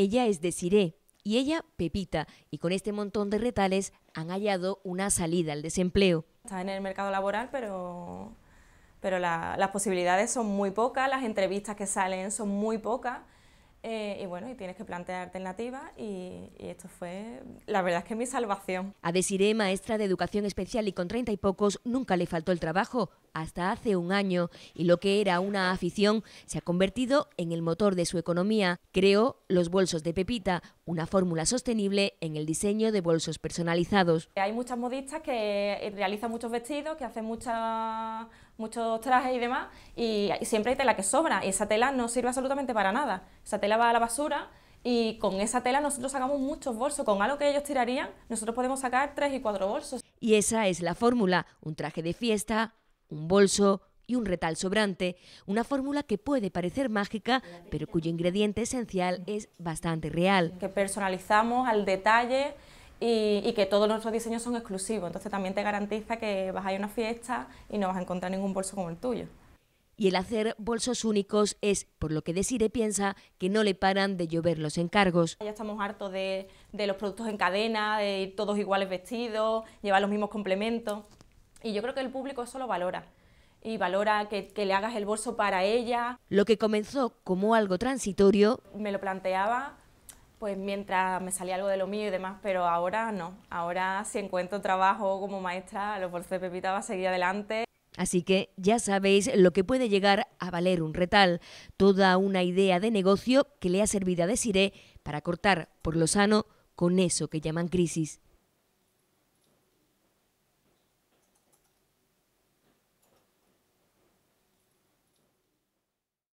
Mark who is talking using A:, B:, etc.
A: Ella es Desiré y ella Pepita, y con este montón de retales han hallado una salida al desempleo.
B: Está en el mercado laboral, pero, pero las posibilidades son muy pocas, las entrevistas que salen son muy pocas. Eh, y bueno, y tienes que plantear alternativas y, esto fue, la verdad es que mi salvación.
A: A Desiré, maestra de educación especial y con treinta y pocos, nunca le faltó el trabajo, hasta hace un año y lo que era una afición se ha convertido en el motor de su economía. Creó los bolsos de Pepita, una fórmula sostenible en el diseño de bolsos personalizados.
B: Hay muchas modistas que eh, realizan muchos vestidos, que hacen muchos trajes y demás, y siempre hay tela que sobra, y esa tela no sirve absolutamente para nada. Esa tela va a la basura y con esa tela nosotros sacamos muchos bolsos, con algo que ellos tirarían, nosotros podemos sacar
A: tres y cuatro bolsos. Y esa es la fórmula, un traje de fiesta, un bolso y un retal sobrante, una fórmula que puede parecer mágica, pero cuyo ingrediente esencial es bastante real. Que
B: personalizamos al detalle y, que todos nuestros diseños son exclusivos, entonces también te garantiza que vas a ir a una fiesta y no vas a encontrar ningún bolso como el tuyo.
A: Y el hacer bolsos únicos es, por lo que Desire piensa, que no le paran de llover los encargos.
B: Ya estamos hartos de, de los productos en cadena, de ir todos iguales vestidos, llevar los mismos complementos. Y yo creo que el público eso lo valora. Y valora que, le hagas el bolso para ella.
A: Lo que comenzó como algo transitorio.
B: Me lo planteaba pues mientras me salía algo de lo mío y demás, pero ahora no. Ahora si encuentro trabajo como maestra, los bolsos de Pepita va a seguir adelante.
A: Así que ya sabéis lo que puede llegar a valer un retal, toda una idea de negocio que le ha servido a Desiré para cortar por lo sano con eso que llaman crisis.